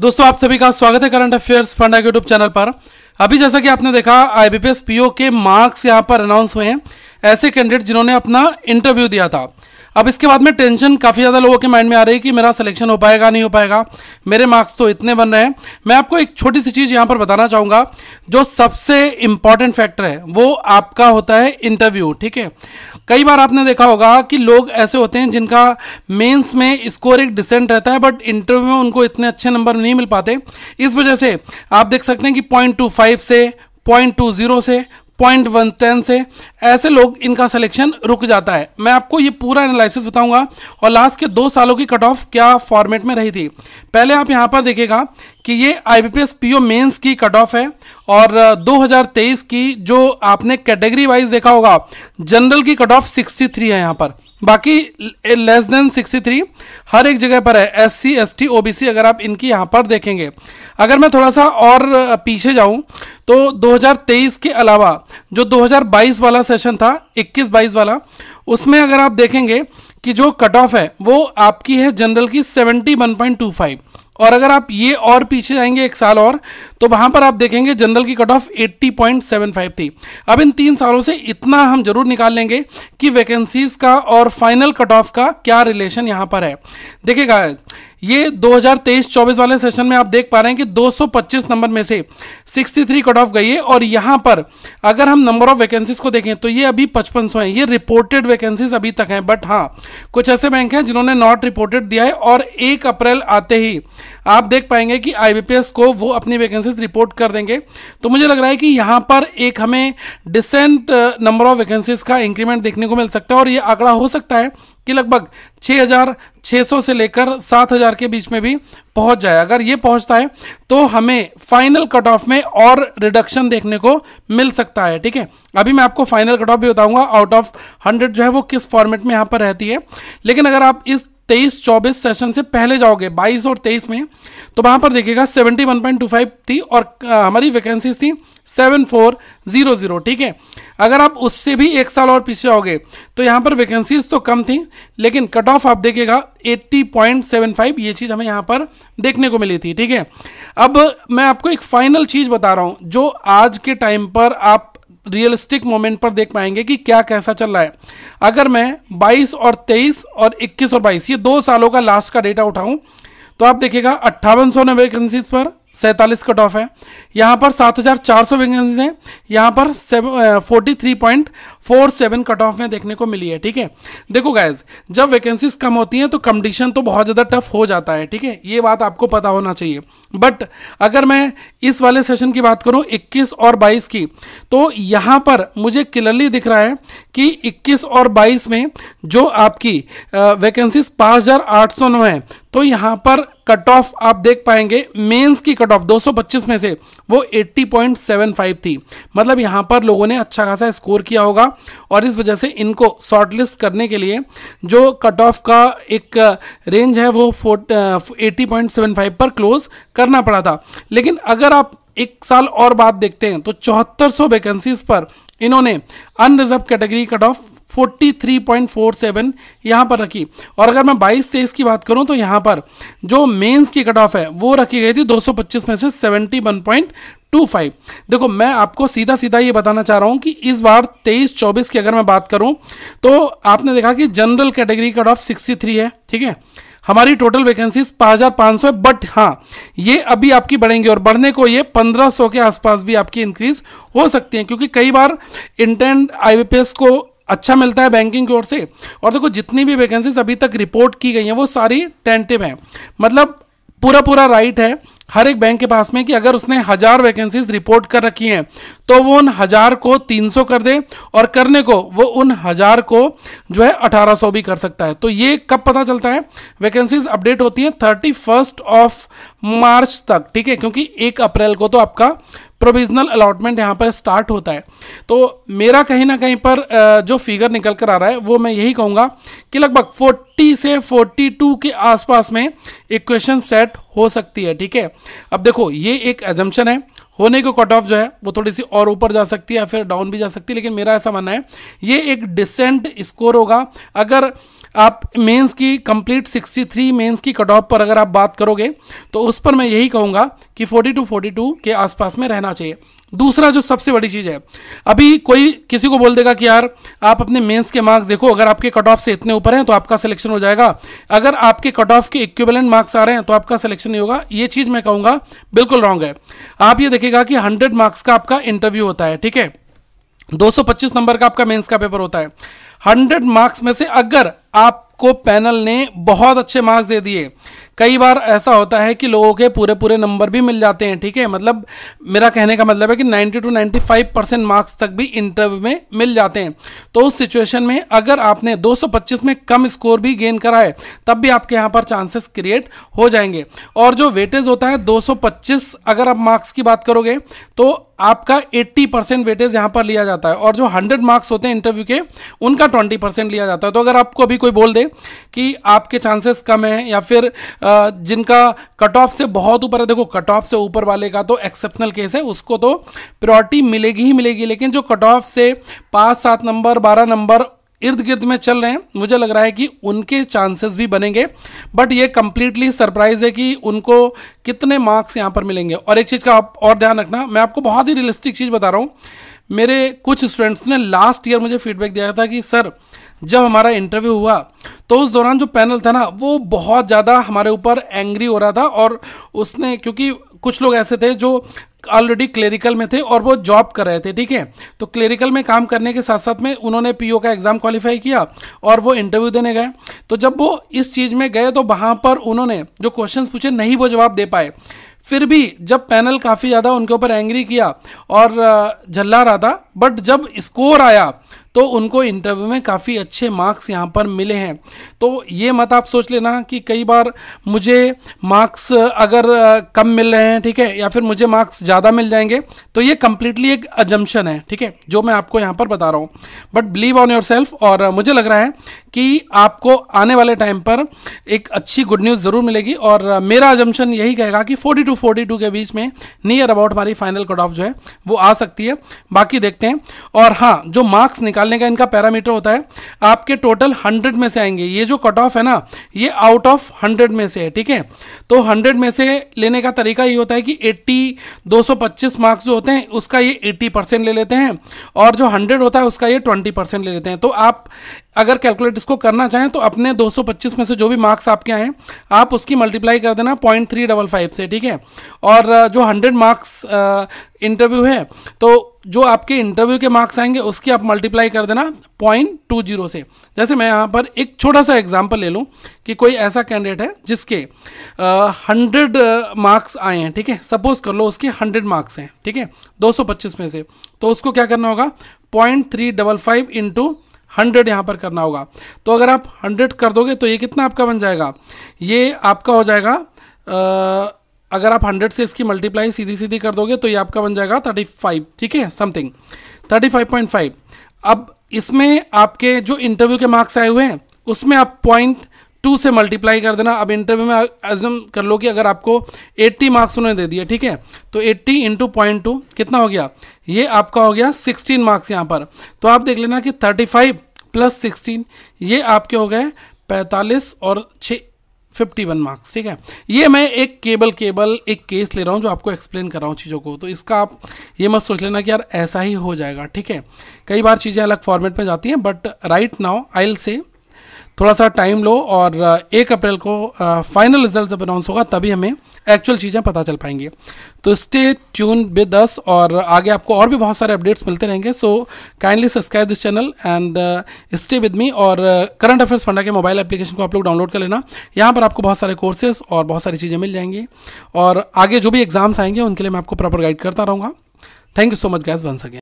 दोस्तों आप सभी का स्वागत है करंट अफेयर्स फंडा के यूट्यूब चैनल पर अभी जैसा कि आपने देखा आईबीपीएस पीओ के मार्क्स यहां पर अनाउंस हुए हैं ऐसे कैंडिडेट जिन्होंने अपना इंटरव्यू दिया था अब इसके बाद में टेंशन काफ़ी ज़्यादा लोगों के माइंड में आ रही है कि मेरा सिलेक्शन हो पाएगा नहीं हो पाएगा मेरे मार्क्स तो इतने बन रहे हैं मैं आपको एक छोटी सी चीज़ यहाँ पर बताना चाहूँगा जो सबसे इम्पॉर्टेंट फैक्टर है वो आपका होता है इंटरव्यू ठीक है कई बार आपने देखा होगा कि लोग ऐसे होते हैं जिनका मेंस में स्कोर एक डिसेंट रहता है बट इंटरव्यू में उनको इतने अच्छे नंबर नहीं मिल पाते इस वजह से आप देख सकते हैं कि पॉइंट टू फाइव से पॉइंट टू जीरो से पॉइंट वन टेन से ऐसे लोग इनका सिलेक्शन रुक जाता है मैं आपको ये पूरा एनालिसिस बताऊंगा और लास्ट के दो सालों की कट ऑफ क्या फॉर्मेट में रही थी पहले आप यहाँ पर देखेगा कि ये आई बी पी मेन्स की कट ऑफ है और 2023 की जो आपने कैटेगरी वाइज देखा होगा जनरल की कट ऑफ 63 है यहाँ पर बाकी लेस देन 63 हर एक जगह पर है S C S T O B C अगर आप इनकी यहाँ पर देखेंगे अगर मैं थोड़ा सा और पीछे जाऊँ तो 2023 के अलावा जो 2022 वाला सेशन था 21-22 वाला उसमें अगर आप देखेंगे कि जो कट ऑफ है वो आपकी है जनरल की seventy one point two five और अगर आप ये और पीछे जाएंगे एक साल और तो वहाँ पर आप देखेंगे जनरल की cut off eighty point seven five थी अब इन तीन सालों से इतना हम जरूर निकाल लेंगे कि वैकेंसीज का और फाइनल कट ऑफ का क्या रिलेशन यहाँ पर है देखिएगा ये 2023-24 वाले सेशन में आप देख पा रहे हैं कि 225 नंबर में से 63 कट ऑफ गई है और यहाँ पर अगर हम नंबर ऑफ वैकेंसीज को देखें तो ये अभी पचपन सौ हैं ये रिपोर्टेड वैकेंसीज अभी तक हैं बट हाँ कुछ ऐसे बैंक हैं जिन्होंने नॉट रिपोर्टेड दिया है और एक अप्रैल आते ही आप देख पाएंगे कि आई को वो अपनी वैकेंसीज रिपोर्ट कर देंगे तो मुझे लग रहा है कि यहाँ पर एक हमें डिसेंट नंबर ऑफ वैकेंसीज का इंक्रीमेंट देखने को मिल सकता है और ये आंकड़ा हो सकता है कि लगभग 600 से लेकर 7000 के बीच में भी पहुंच जाए अगर ये पहुंचता है तो हमें फाइनल कट ऑफ में और रिडक्शन देखने को मिल सकता है ठीक है अभी मैं आपको फाइनल कट ऑफ भी बताऊंगा आउट ऑफ 100 जो है वो किस फॉर्मेट में यहाँ पर रहती है लेकिन अगर आप इस तेईस चौबीस सेशन से पहले जाओगे बाईस और तेईस में तो वहाँ पर देखिएगा seventy one point two five थी और हमारी वैकेंसीज थी सेवन फोर जीरो जीरो ठीक है अगर आप उससे भी एक साल और पीछे आओगे तो यहाँ पर वैकेंसीज तो कम थी लेकिन कट ऑफ आप देखिएगा एट्टी पॉइंट सेवन फाइव ये चीज़ हमें यहाँ पर देखने को मिली थी ठीक है अब मैं आपको एक फाइनल चीज़ बता रहा हूँ जो आज के टाइम पर आप रियलिस्टिक मोमेंट पर देख पाएंगे कि क्या कैसा चल रहा है अगर मैं 22 और 23 और 21 और 22 ये दो सालों का लास्ट का डेटा उठाऊं तो आप देखिएगा अट्ठावन सौ नब्बे वैकेंसीज पर सैंतालीस कट ऑफ है यहाँ पर सात हज़ार चार सौ वैकेंसीज हैं यहाँ पर forty three point four seven cut off में देखने को मिली है ठीक है देखो गायज जब वैकेंसीज कम होती हैं तो कंपटीशन तो बहुत ज़्यादा टफ हो जाता है ठीक है ये बात आपको पता होना चाहिए बट अगर मैं इस वाले सेशन की बात करूँ इक्कीस और बाईस की तो यहाँ पर मुझे क्लियरली दिख रहा है कि इक्कीस और बाईस में जो आपकी वैकेंसीज पाँच हज़ार आठ सौ नौ हैं तो यहाँ पर कट ऑफ आप देख पाएंगे मेंस की कट ऑफ 225 में से वो 80.75 थी मतलब यहाँ पर लोगों ने अच्छा खासा स्कोर किया होगा और इस वजह से इनको शॉर्टलिस्ट करने के लिए जो कट ऑफ का एक रेंज है वो फोर्ट एटी फाइव पर क्लोज करना पड़ा था लेकिन अगर आप एक साल और बात देखते हैं तो चौहत्तर सौ वैकेंसीज पर इन्होंने अनरिजर्व कैटेगरी कट ऑफ 43.47 यहाँ पर रखी और अगर मैं बाईस तेईस की बात करूँ तो यहाँ पर जो मेंस की कट ऑफ है वो रखी गई थी 225 में से 71.25 देखो मैं आपको सीधा सीधा ये बताना चाह रहा हूँ कि इस बार 23 24 की अगर मैं बात करूँ तो आपने देखा कि जनरल कैटेगरी कट ऑफ 63 है ठीक है हमारी टोटल वैकेंसीज पाँच है बट हाँ ये अभी आपकी बढ़ेंगी और बढ़ने को ये 1500 के आसपास भी आपकी इंक्रीज हो सकती है क्योंकि कई बार इंटेंट आई को अच्छा मिलता है बैंकिंग की ओर से और देखो जितनी भी वैकेंसीज अभी तक रिपोर्ट की गई हैं वो सारी टेंटिव हैं मतलब पूरा पूरा राइट है हर एक बैंक के पास में कि अगर उसने हज़ार वैकेंसीज रिपोर्ट कर रखी हैं तो वो उन हज़ार को 300 कर दे और करने को वो उन हज़ार को जो है 1800 भी कर सकता है तो ये कब पता चलता है वैकेंसीज अपडेट होती हैं थर्टी फर्स्ट ऑफ मार्च तक ठीक है क्योंकि एक अप्रैल को तो आपका प्रोविजनल अलॉटमेंट यहाँ पर स्टार्ट होता है तो मेरा कहीं ना कहीं पर जो फिगर निकल कर आ रहा है वो मैं यही कहूँगा कि लगभग 40 से 42 के आसपास में इक्वेशन सेट हो सकती है ठीक है अब देखो ये एक एजम्पन है होने को कट ऑफ जो है वो थोड़ी सी और ऊपर जा सकती है या फिर डाउन भी जा सकती है लेकिन मेरा ऐसा मानना है ये एक डिसेंट स्कोर होगा अगर आप मेंस की कंप्लीट 63 मेंस की कट ऑफ पर अगर आप बात करोगे तो उस पर मैं यही कहूँगा कि 42 42 के आसपास में रहना चाहिए दूसरा जो सबसे बड़ी चीज़ है अभी कोई किसी को बोल देगा कि यार आप अपने मेंस के मार्क्स देखो अगर आपके कट ऑफ से इतने ऊपर हैं तो आपका सिलेक्शन हो जाएगा अगर आपके कट ऑफ के इक्विवेलेंट मार्क्स आ रहे हैं तो आपका सिलेक्शन नहीं होगा ये चीज़ मैं कहूँगा बिल्कुल रॉन्ग है आप ये देखेगा कि हंड्रेड मार्क्स का आपका इंटरव्यू होता है ठीक है 225 नंबर का आपका मेंस का पेपर होता है 100 मार्क्स में से अगर आपको पैनल ने बहुत अच्छे मार्क्स दे दिए कई बार ऐसा होता है कि लोगों के पूरे पूरे नंबर भी मिल जाते हैं ठीक है मतलब मेरा कहने का मतलब है कि 90 टू 95 परसेंट मार्क्स तक भी इंटरव्यू में मिल जाते हैं तो उस सिचुएशन में अगर आपने 225 में कम स्कोर भी गेन करा है तब भी आपके यहाँ पर चांसेस क्रिएट हो जाएंगे और जो वेटेज होता है 225 अगर आप मार्क्स की बात करोगे तो आपका 80 परसेंट वेटेज यहाँ पर लिया जाता है और जो 100 मार्क्स होते हैं इंटरव्यू के उनका 20 परसेंट लिया जाता है तो अगर आपको अभी कोई बोल दे कि आपके चांसेस कम हैं या फिर जिनका कट ऑफ से बहुत ऊपर है देखो कट ऑफ से ऊपर वाले का तो एक्सेप्शनल केस है उसको तो प्रायोरिटी मिलेगी ही मिलेगी लेकिन जो कट ऑफ से पाँच सात नंबर बारह नंबर इर्द गिर्द में चल रहे हैं मुझे लग रहा है कि उनके चांसेस भी बनेंगे बट ये कंप्लीटली सरप्राइज है कि उनको कितने मार्क्स यहाँ पर मिलेंगे और एक चीज़ का आप और ध्यान रखना मैं आपको बहुत ही रियलिस्टिक चीज़ बता रहा हूँ मेरे कुछ स्टूडेंट्स ने लास्ट ईयर मुझे फीडबैक दिया था कि सर जब हमारा इंटरव्यू हुआ तो उस दौरान जो पैनल था ना वो बहुत ज़्यादा हमारे ऊपर एंग्री हो रहा था और उसने क्योंकि कुछ लोग ऐसे थे जो ऑलरेडी क्लेरिकल में थे और वो जॉब कर रहे थे ठीक है तो क्लेरिकल में काम करने के साथ साथ में उन्होंने पीओ का एग्ज़ाम क्वालिफाई किया और वो इंटरव्यू देने गए तो जब वो इस चीज़ में गए तो वहाँ पर उन्होंने जो क्वेश्चन पूछे नहीं वो जवाब दे पाए फिर भी जब पैनल काफ़ी ज़्यादा उनके ऊपर एंग्री किया और झल्ला रहा था बट जब स्कोर आया तो उनको इंटरव्यू में काफ़ी अच्छे मार्क्स यहाँ पर मिले हैं तो ये मत आप सोच लेना कि कई बार मुझे मार्क्स अगर कम मिल रहे हैं ठीक है या फिर मुझे मार्क्स ज़्यादा मिल जाएंगे तो ये कम्प्लीटली एक अजम्पन है ठीक है जो मैं आपको यहाँ पर बता रहा हूँ बट बिलीव ऑन योर और मुझे लग रहा है कि आपको आने वाले टाइम पर एक अच्छी गुड न्यूज़ ज़रूर मिलेगी और मेरा अजम्पन यही कहेगा कि फोर्टी टू 42 के बीच में नियर अबाउट हमारी फाइनल कट ऑफ जो है वो आ सकती है बाकी देखते हैं और हाँ जो मार्क्स निकालने का इनका पैरामीटर होता है आपके टोटल हंड्रेड में से आएंगे ये जो कट ऑफ है ना ये आउट ऑफ हंड्रेड में से है ठीक है तो हंड्रेड में से लेने का तरीका ये होता है कि एट्टी दो 225 मार्क्स जो होते हैं उसका ये 80 परसेंट ले लेते हैं और जो 100 होता है उसका ये 20 परसेंट ले लेते हैं तो आप अगर कैलकुलेट इसको करना चाहें तो अपने 225 में से जो भी मार्क्स आपके आए आप उसकी मल्टीप्लाई कर देना पॉइंट से ठीक है और जो हंड्रेड मार्क्स इंटरव्यू है तो जो आपके इंटरव्यू के मार्क्स आएंगे उसकी आप मल्टीप्लाई कर देना पॉइंट टू जीरो से जैसे मैं यहाँ पर एक छोटा सा एग्जाम्पल ले लूँ कि कोई ऐसा कैंडिडेट है जिसके हंड्रेड मार्क्स आए हैं ठीक है सपोज कर लो उसके हंड्रेड मार्क्स हैं ठीक है दो सौ पच्चीस में से तो उसको क्या करना होगा point three double five into hundred यहाँ पर करना होगा तो अगर आप हंड्रेड कर दोगे तो ये कितना आपका बन जाएगा ये आपका हो जाएगा अगर आप 100 से इसकी मल्टीप्लाई सीधी सीधी कर दोगे तो ये आपका बन जाएगा 35 ठीक है समथिंग 35.5 अब इसमें आपके जो इंटरव्यू के मार्क्स आए हुए हैं उसमें आप पॉइंट टू से मल्टीप्लाई कर देना अब इंटरव्यू में एजम कर लो कि अगर आपको 80 मार्क्स उन्होंने दे दिए ठीक है तो 80 इंटू पॉइंट टू कितना हो गया ये आपका हो गया 16 मार्क्स यहाँ पर तो आप देख लेना कि 35 प्लस सिक्सटीन ये आपके हो गए 45 और फिफ्टी वन मार्क्स ठीक है ये मैं एक केबल केबल एक केस ले रहा हूँ जो आपको एक्सप्लेन कर रहा हूँ चीज़ों को तो इसका आप ये मत सोच लेना कि यार ऐसा ही हो जाएगा ठीक है कई बार चीज़ें अलग फॉर्मेट में जाती हैं but right now I will say थोड़ा सा टाइम लो और एक अप्रैल को फाइनल रिजल्ट जब अनाउंस होगा तभी हमें एक्चुअल चीज़ें पता चल पाएंगी तो स्टे ट्यून विद दस और आगे आपको और भी बहुत सारे अपडेट्स मिलते रहेंगे so kindly subscribe this channel and stay with me और करंट अफेयर्स फंडा के मोबाइल एप्लीकेशन को आप लोग डाउनलोड कर लेना यहाँ पर आपको बहुत सारे कोर्सेज और बहुत सारी चीज़ें मिल जाएंगी और आगे जो भी एग्जाम्स आएंगे उनके लिए मैं आपको प्रॉपर गाइड करता रहूँगा thank you so much guys once again